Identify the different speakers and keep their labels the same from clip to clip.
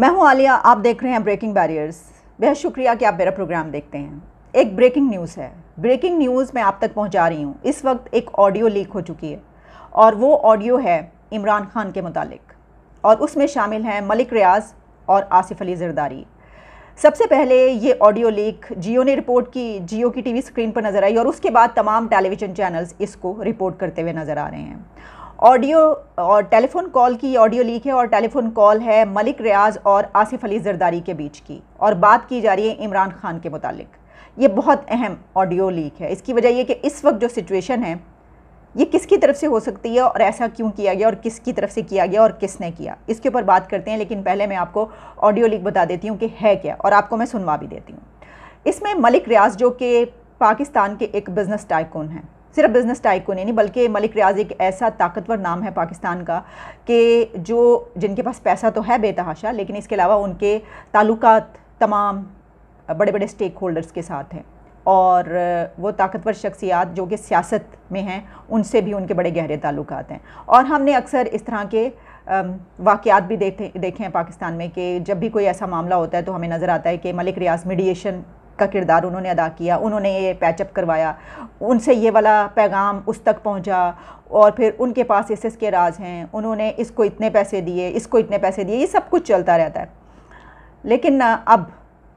Speaker 1: मैं हूं आलिया आप देख रहे हैं ब्रेकिंग बैरियर्स बेहद शुक्रिया कि आप मेरा प्रोग्राम देखते हैं एक ब्रेकिंग न्यूज़ है ब्रेकिंग न्यूज़ मैं आप तक पहुंचा रही हूं इस वक्त एक ऑडियो लीक हो चुकी है और वो ऑडियो है इमरान खान के मुतालिक और उसमें शामिल हैं मलिक रियाज और आसिफ अली जरदारी सबसे पहले ये ऑडियो लीक जियो ने रिपोर्ट की जियो की टीवी स्क्रीन पर नज़र आई और उसके बाद तमाम टेलीविज़न चैनल्स इसको रिपोर्ट करते हुए नज़र आ रहे हैं ऑडियो और टेलीफोन कॉल की ऑडियो लीक है और टेलीफोन कॉल है मलिक रियाज और आसिफ अली जरदारी के बीच की और बात की जा रही है इमरान खान के मुतालिक ये बहुत अहम ऑडियो लीक है इसकी वजह यह कि इस वक्त जो सिचुएशन है ये किसकी तरफ से हो सकती है और ऐसा क्यों किया गया और किसकी तरफ से किया गया और किसने किया इसके ऊपर बात करते हैं लेकिन पहले मैं आपको ऑडियो लीक बता देती हूँ कि है क्या और आपको मैं सुनवा भी देती हूँ इसमें मलिक रियाज जो कि पाकिस्तान के एक बिज़नेस टाइकून हैं सिर्फ बिज़नेस टाइकून को नहीं बल्कि मलिक रियाज एक ऐसा ताकतवर नाम है पाकिस्तान का कि जो जिनके पास पैसा तो है बेतहाशा लेकिन इसके अलावा उनके ताल्लुक तमाम बड़े बड़े स्टेक होल्डर्स के साथ हैं और वो ताकतवर शख्सियात जो कि सियासत में हैं उनसे भी उनके बड़े गहरे ताल्लुक हैं और हमने अक्सर इस तरह के वाक़ात भी देखे देखे हैं पाकिस्तान में कि जब भी कोई ऐसा मामला होता है तो हमें नज़र आता है कि मलिक रियाज मीडिएशन का किरदार उन्होंने अदा किया उन्होंने ये पैचअप करवाया उनसे ये वाला पैगाम उस तक पहुंचा और फिर उनके पास एस के राज हैं उन्होंने इसको इतने पैसे दिए इसको इतने पैसे दिए ये सब कुछ चलता रहता है लेकिन अब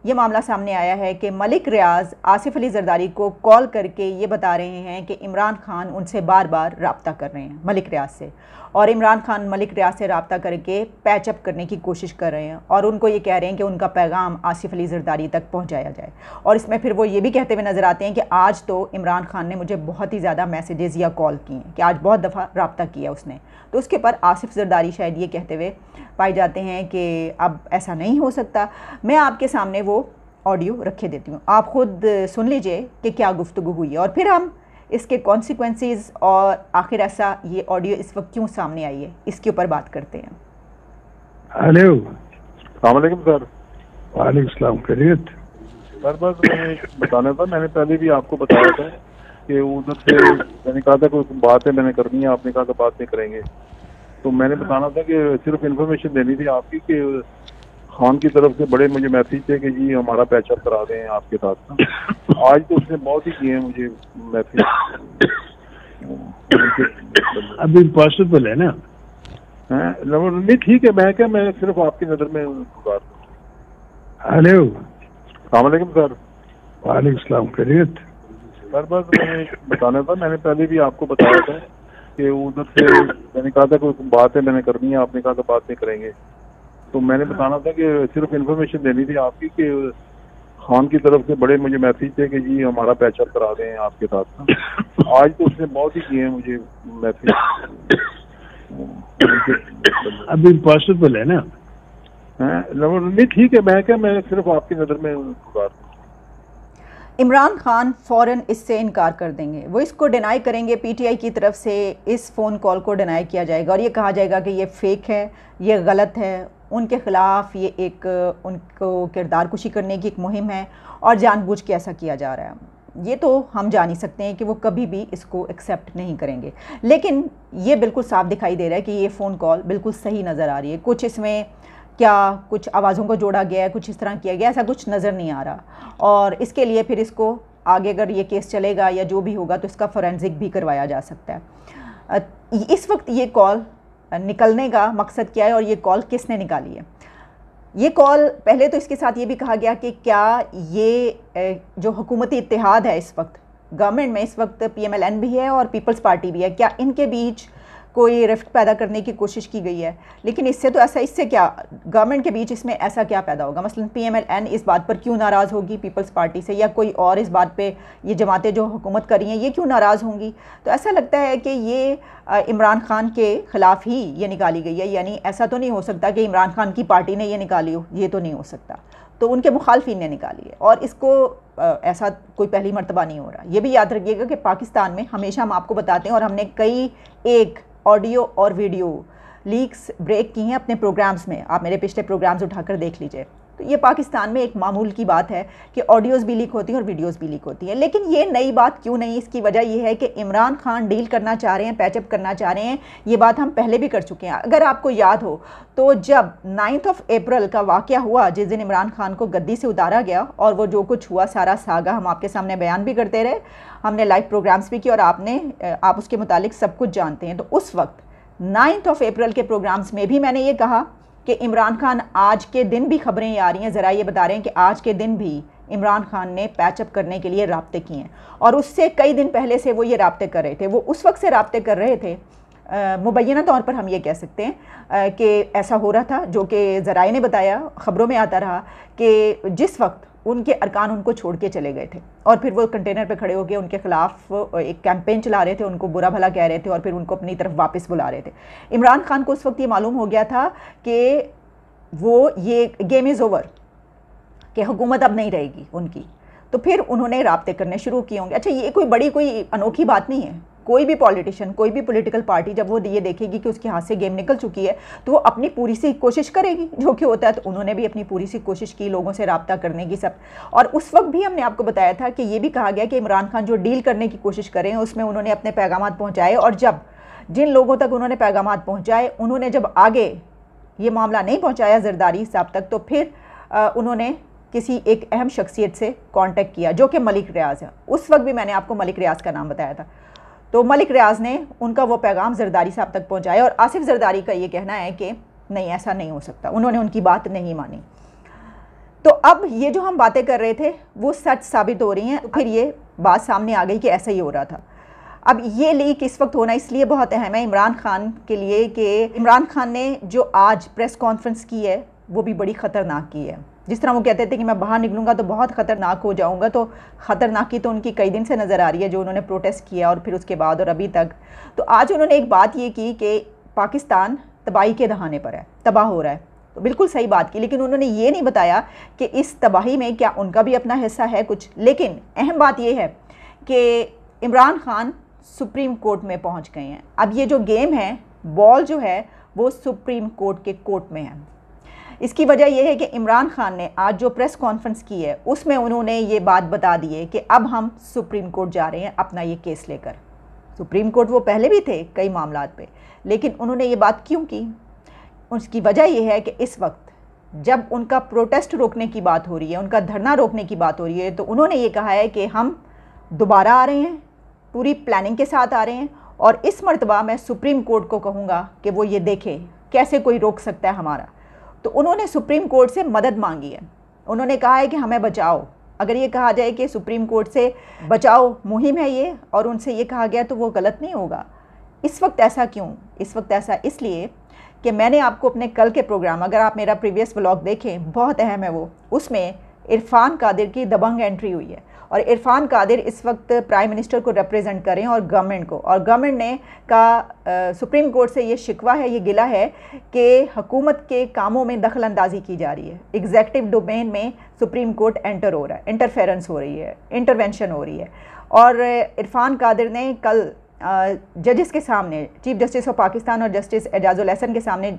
Speaker 1: ये मामला सामने आया है कि मलिक रियाज आसिफ अली जरदारी को कॉल करके ये बता रहे हैं कि इमरान खान उनसे बार बार रबता कर रहे हैं मलिक रियाज से और इमरान खान मलिक रियाज से रबता करके पैचअप करने की कोशिश कर रहे हैं और उनको ये कह रहे हैं कि उनका पैगाम आसिफ अली जरदारी तक पहुँचाया जाए और इसमें फिर वो ये भी कहते हुए नज़र आते हैं कि आज तो इमरान खान ने मुझे बहुत ही ज़्यादा मैसेजेज़ या कॉल किए हैं कि आज बहुत दफ़ा रबता किया उसने तो उसके ऊपर आसिफ जरदारी शायद ये कहते हुए पाए जाते हैं कि अब ऐसा नहीं हो सकता मैं आपके सामने वो ऑडियो रखे देती हूँ आप ख़ुद सुन लीजिए कि क्या गुफ्तु हुई है और फिर हम इसके कॉन्सिक्वेंसेस और आखिर ऐसा ये ऑडियो इस वक्त क्यों सामने आई है इसके ऊपर बात करते हैं हेलो सर सर बस मैं बताना था मैंने पहले भी आपको बताया था कि उधर से मैंने कहा था कोई बात है मैंने करनी है आपने कहा था बात नहीं करेंगे तो मैंने बताना था कि सिर्फ इन्फॉर्मेशन देनी थी आपकी कि खान की तरफ से बड़े मुझे मैसेज थे कि जी हमारा पैचअप करा रहे हैं आपके साथ आज तो उसने बहुत ही किए हैं मुझे मैसेज अभी है ना नहीं ठीक है मैं क्या मैं सिर्फ आपकी नजर में गुजार हेलो सलाम सर वाले सलाम खैरियत सर बस मैंने बताना था मैंने पहले भी आपको बताया था कि उधर से मैंने कहा था कोई बात है मैंने करनी है आपने कहा था बात नहीं करेंगे तो मैंने बताना था कि सिर्फ इन्फॉर्मेशन देनी थी आपकी कि खान की तरफ से बड़े मुझे मैसेज थे कि जी हमारा पैचअप करा रहे हैं आपके साथ आज तो उसने बहुत ही किए हैं मुझे मैसेज अब इम्पॉसिबल है ना नहीं ठीक है मैं क्या मैं सिर्फ आपकी नज़र में इमरान खान फौरन इससे इनकार कर देंगे वो इसको डिनाई करेंगे पीटीआई की तरफ से इस फ़ोन कॉल को डिनाई किया जाएगा और ये कहा जाएगा कि ये फेक है ये गलत है उनके ख़िलाफ़ ये एक उनको किरदार कुशी करने की एक मुहिम है और जानबूझ के ऐसा किया जा रहा है ये तो हम जान ही सकते हैं कि वो कभी भी इसको एक्सेप्ट नहीं करेंगे लेकिन ये बिल्कुल साफ दिखाई दे रहा है कि ये फ़ोन कॉल बिल्कुल सही नज़र आ रही है कुछ इसमें क्या कुछ आवाज़ों को जोड़ा गया है कुछ इस तरह किया गया ऐसा कुछ नज़र नहीं आ रहा और इसके लिए फिर इसको आगे अगर ये केस चलेगा या जो भी होगा तो इसका फोरेंसिक भी करवाया जा सकता है इस वक्त ये कॉल निकलने का मकसद क्या है और ये कॉल किसने निकाली है ये कॉल पहले तो इसके साथ ये भी कहा गया कि क्या ये जो हुकूमती इतिहाद है इस वक्त गवर्नमेंट में इस वक्त पीएमएलएन भी है और पीपल्स पार्टी भी है क्या इनके बीच कोई रिफ्ट पैदा करने की कोशिश की गई है लेकिन इससे तो ऐसा इससे क्या गवर्नमेंट के बीच इसमें ऐसा क्या पैदा होगा मसलन पीएमएलएन इस बात पर क्यों नाराज़ होगी पीपल्स पार्टी से या कोई और इस बात पे ये जमातें जो हुकूमत कर रही हैं ये क्यों नाराज़ होंगी तो ऐसा लगता है कि ये इमरान खान के ख़िलाफ़ ही ये निकाली गई है यानी ऐसा तो नहीं हो सकता कि इमरान खान की पार्टी ने ये निकाली हो ये तो नहीं हो सकता तो उनके मुखालफी ने निकाली है और इसको ऐसा कोई पहली मरतबा नहीं हो रहा ये भी याद रखिएगा कि पाकिस्तान में हमेशा हम आपको बताते हैं और हमने कई एक ऑडियो और वीडियो लीक्स ब्रेक की हैं अपने प्रोग्राम्स में आप मेरे पिछले प्रोग्राम्स उठाकर देख लीजिए ये पाकिस्तान में एक मामूल की बात है कि ऑडियोज़ भी लीक होती हैं और वीडियोज़ भी लीक होती हैं लेकिन ये नई बात क्यों नहीं इसकी वजह यह है कि इमरान खान डील करना चाह रहे हैं पैचअप करना चाह रहे हैं ये बात हम पहले भी कर चुके हैं अगर आपको याद हो तो जब नाइन्थ ऑफ अप्रैल का वाक़ हुआ जिस दिन इमरान खान को गद्दी से उतारा गया और वो जो कुछ हुआ सारा सागा हम आपके सामने बयान भी करते रहे हमने लाइव प्रोग्राम्स भी किए और आपने आप उसके मुतालिक सब कुछ जानते हैं तो उस वक्त नाइन्थ ऑफ अप्रैल के प्रोग्राम्स में भी मैंने ये कहा कि इमरान खान आज के दिन भी खबरें आ रही हैं ज़रा ये बता रहे हैं कि आज के दिन भी इमरान खान ने पैचअप करने के लिए रबते किए हैं और उससे कई दिन पहले से वो ये रबते कर रहे थे वो उस वक्त से रबते कर रहे थे मुबैना तौर पर हम ये कह सकते हैं कि ऐसा हो रहा था जो कि ज़राए ने बताया ख़बरों में आता रहा कि जिस वक्त उनके अरकान उनको छोड़ के चले गए थे और फिर वो कंटेनर पे खड़े होकर उनके खिलाफ एक कैंपेन चला रहे थे उनको बुरा भला कह रहे थे और फिर उनको अपनी तरफ वापस बुला रहे थे इमरान खान को उस वक्त ये मालूम हो गया था कि वो ये गेम इज़ ओवर कि हुकूमत अब नहीं रहेगी उनकी तो फिर उन्होंने रबते करने शुरू किए होंगे अच्छा ये कोई बड़ी कोई अनोखी बात नहीं है कोई भी पॉलिटिशियन कोई भी पॉलिटिकल पार्टी जब वो ये देखेगी कि उसके हाथ से गेम निकल चुकी है तो वो अपनी पूरी सी कोशिश करेगी जो कि होता है तो उन्होंने भी अपनी पूरी सी कोशिश की लोगों से रबता करने की सब और उस वक्त भी हमने आपको बताया था कि ये भी कहा गया कि इमरान खान जो डील करने की कोशिश करें उसमें उन्होंने अपने पैगाम पहुँचाए और जब जिन लोगों तक उन्होंने पैगाम पहुँचाए उन्होंने जब आगे ये मामला नहीं पहुँचाया जरदारी साहब तक तो फिर उन्होंने किसी एक अहम शख्सियत से कांटेक्ट किया जो कि मलिक रियाज है उस वक्त भी मैंने आपको मलिक रियाज का नाम बताया था तो मलिक रियाज ने उनका वो पैगाम जरदारी साहब तक पहुँचाया और आसिफ जरदारी का ये कहना है कि नहीं ऐसा नहीं हो सकता उन्होंने उनकी बात नहीं मानी तो अब ये जो हम बातें कर रहे थे वो सच साबित हो रही हैं तो फिर ये बात सामने आ गई कि ऐसा ही हो रहा था अब ये लीक इस वक्त होना इसलिए बहुत अहम है इमरान खान के लिए कि इमरान खान ने जो आज प्रेस कॉन्फ्रेंस की है वो भी बड़ी ख़तरनाक की है जिस तरह वो कहते थे कि मैं बाहर निकलूंगा तो बहुत ख़तरनाक हो जाऊंगा तो खतरनाक ही तो उनकी कई दिन से नज़र आ रही है जो उन्होंने प्रोटेस्ट किया और फिर उसके बाद और अभी तक तो आज उन्होंने एक बात ये की कि पाकिस्तान तबाही के दहाने पर है तबाह हो रहा है तो बिल्कुल सही बात की लेकिन उन्होंने ये नहीं बताया कि इस तबाही में क्या उनका भी अपना हिस्सा है कुछ लेकिन अहम बात यह है कि इमरान खान सुप्रीम कोर्ट में पहुंच गए हैं अब ये जो गेम है बॉल जो है वो सुप्रीम कोर्ट के कोर्ट में है इसकी वजह यह है कि इमरान खान ने आज जो प्रेस कॉन्फ्रेंस की है उसमें उन्होंने ये बात बता दी है कि अब हम सुप्रीम कोर्ट जा रहे हैं अपना ये केस लेकर सुप्रीम कोर्ट वो पहले भी थे कई मामला पे लेकिन उन्होंने ये बात क्यों की उसकी वजह यह है कि इस वक्त जब उनका प्रोटेस्ट रोकने की बात हो रही है उनका धरना रोकने की बात हो रही है तो उन्होंने ये कहा है कि हम दोबारा आ रहे हैं पूरी प्लानिंग के साथ आ रहे हैं और इस मरतबा मैं सुप्रीम कोर्ट को कहूँगा कि वो ये देखे कैसे कोई रोक सकता है हमारा तो उन्होंने सुप्रीम कोर्ट से मदद मांगी है उन्होंने कहा है कि हमें बचाओ अगर ये कहा जाए कि सुप्रीम कोर्ट से बचाओ मुहिम है ये और उनसे ये कहा गया तो वो गलत नहीं होगा इस वक्त ऐसा क्यों इस वक्त ऐसा इसलिए कि मैंने आपको अपने कल के प्रोग्राम अगर आप मेरा प्रीवियस ब्लॉग देखें बहुत अहम है वो उसमें इरफान कादिर की दबंग एंट्री हुई है और इरफान कादिर इस वक्त प्राइम मिनिस्टर को रिप्रेजेंट करें और गवर्नमेंट को और गवर्नमेंट ने का सुप्रीम कोर्ट से ये शिकवा है ये गिला है कि हुकूमत के कामों में दखल अंदाजी की जा रही है एग्जैक्टिव डोमेन में सुप्रीम कोर्ट एंटर हो रहा है इंटरफेरेंस हो रही है इंटरवेंशन हो रही है और इरफान कादिर ने कल जजेस के सामने चीफ जस्टिस ऑफ पाकिस्तान और जस्टिस एजाजुल हसन के सामने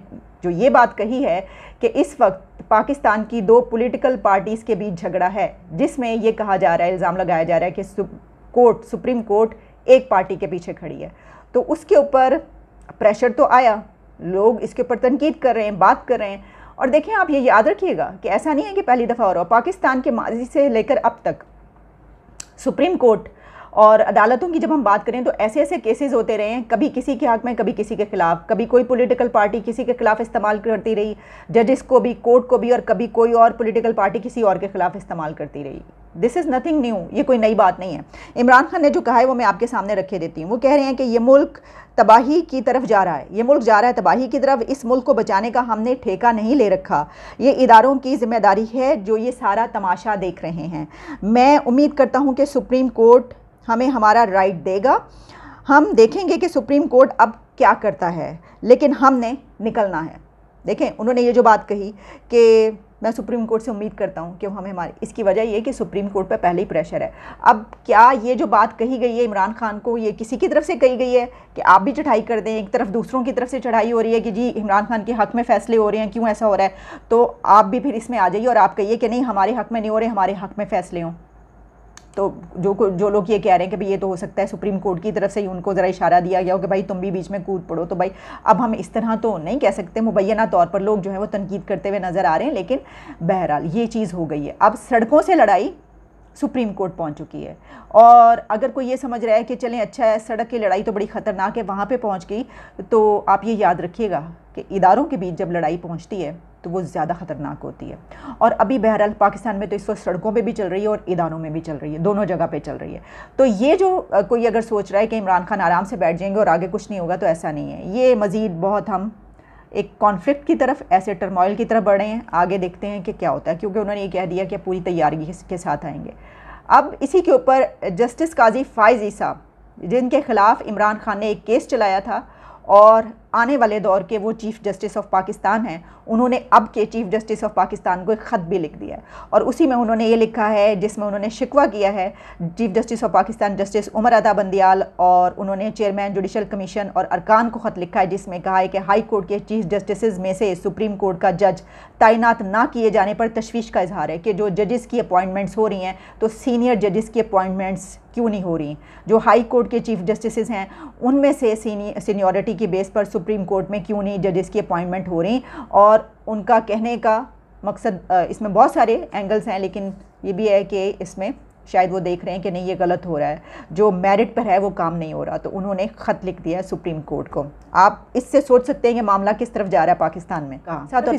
Speaker 1: जो ये बात कही है कि इस वक्त पाकिस्तान की दो पॉलिटिकल पार्टीज़ के बीच झगड़ा है जिसमें ये कहा जा रहा है इल्ज़ाम लगाया जा रहा है कि सु, कोर्ट सुप्रीम कोर्ट एक पार्टी के पीछे खड़ी है तो उसके ऊपर प्रेशर तो आया लोग इसके ऊपर तनकीद कर रहे हैं बात कर रहे हैं और देखें आप ये याद रखिएगा कि ऐसा नहीं है कि पहली दफ़ा हो रहा पाकिस्तान के माजी से लेकर अब तक सुप्रीम कोर्ट और अदालतों की जब हम बात करें तो ऐसे ऐसे केसेस होते रहे हैं कभी किसी के हक में कभी किसी के ख़िलाफ़ कभी कोई पॉलिटिकल पार्टी किसी के ख़िलाफ़ इस्तेमाल करती रही जजेस को भी कोर्ट को भी और कभी कोई और पॉलिटिकल पार्टी किसी और के ख़िलाफ़ इस्तेमाल करती रही दिस इज़ नथिंग न्यू ये कोई नई बात नहीं है इमरान खान ने जो कहा है वो मैं आपके सामने रखे देती हूँ वो कह रहे हैं कि ये मुल्क तबाही की तरफ जा रहा है ये मुल्क जा रहा है तबाही की तरफ इस मुल्क को बचाने का हमने ठेका नहीं ले रखा ये इदारों की जिम्मेदारी है जो ये सारा तमाशा देख रहे हैं मैं उम्मीद करता हूँ कि सुप्रीम कोर्ट हमें हमारा राइट देगा हम देखेंगे कि सुप्रीम कोर्ट अब क्या करता है लेकिन हमने निकलना है देखें उन्होंने ये जो बात कही कि मैं सुप्रीम कोर्ट से उम्मीद करता हूँ कि हमें हमारे इसकी वजह ये कि सुप्रीम कोर्ट पर पहले ही प्रेशर है अब क्या ये जो बात कही गई है इमरान खान को ये किसी की तरफ से कही गई है कि आप भी चढ़ाई कर दें एक तरफ दूसरों की तरफ से चढ़ाई हो रही है कि जी इमरान खान के हक़ में फ़ैसले हो रहे हैं क्यों ऐसा हो रहा है तो आप भी फिर इसमें आ जाइए और आप कहिए कि नहीं हमारे हक़ में नहीं हो रहे हमारे हक़ में फ़ैसले हों तो जो जो लोग ये कह रहे हैं कि भाई ये तो हो सकता है सुप्रीम कोर्ट की तरफ से ही उनको ज़रा इशारा दिया गया हो कि भाई तुम भी बीच में कूद पड़ो तो भाई अब हम इस तरह तो नहीं कह सकते मुबैना तौर पर लोग जो है वो तनकीद करते हुए नज़र आ रहे हैं लेकिन बहरहाल ये चीज़ हो गई है अब सड़कों से लड़ाई सुप्रीम कोर्ट पहुंच चुकी है और अगर कोई ये समझ रहा है कि चलें अच्छा है सड़क की लड़ाई तो बड़ी ख़तरनाक है वहाँ पे पहुंच गई तो आप ये याद रखिएगा कि इदारों के बीच जब लड़ाई पहुंचती है तो वो ज़्यादा ख़तरनाक होती है और अभी बहरहाल पाकिस्तान में तो इस वक्त सड़कों पर भी चल रही है और इदारों में भी चल रही है दोनों जगह पर चल रही है तो ये जो कोई अगर सोच रहा है कि इमरान खान आराम से बैठ जाएंगे और आगे कुछ नहीं होगा तो ऐसा नहीं है ये मज़ीद बहुत हम एक कॉन्फ्लिक्ट की तरफ ऐसे टर्मोइल की तरफ बढ़े हैं आगे देखते हैं कि क्या होता है क्योंकि उन्होंने ये कह दिया कि पूरी तैयारी के साथ आएंगे अब इसी के ऊपर जस्टिस काजी फाइजी साहब जिनके ख़िलाफ़ इमरान खान ने एक केस चलाया था और आने वाले दौर के वो चीफ जस्टिस ऑफ पाकिस्तान हैं उन्होंने अब के चीफ जस्टिस ऑफ पाकिस्तान को एक ख़त भी लिख दिया है और उसी में उन्होंने ये लिखा है जिसमें उन्होंने शिकवा किया है chief justice of Pakistan justice Umar Ata Bandial और उन्होंने चेयरमैन जुडिशल कमीशन और अरकान को ख़त लिखा है जिसमें कहा है कि हाई कोर्ट के चीफ जस्टिस में से सुप्रीम कोर्ट का जज तैनात ना किए जाने पर तशवीश का इजहार है कि जो जजेस की अपॉइंटमेंट्स हो रही हैं तो सीनियर जजेस की अपॉइंटमेंट्स क्यों नहीं हो रही जो हाई कोर्ट के चीफ जस्टिस हैं उनमें से सीनियरिटी की बेस पर सुप्रीम कोर्ट में क्यों नहीं जजेस की अपॉइंटमेंट हो रही और उनका कहने का मकसद इसमें बहुत सारे एंगल्स हैं लेकिन ये भी है कि इसमें शायद वो देख रहे हैं कि नहीं ये गलत हो रहा है जो मेरिट पर है वो काम नहीं हो रहा तो उन्होंने ख़त लिख दिया है सुप्रीम कोर्ट को आप इससे सोच सकते हैं कि मामला किस तरफ जा रहा है पाकिस्तान में साथ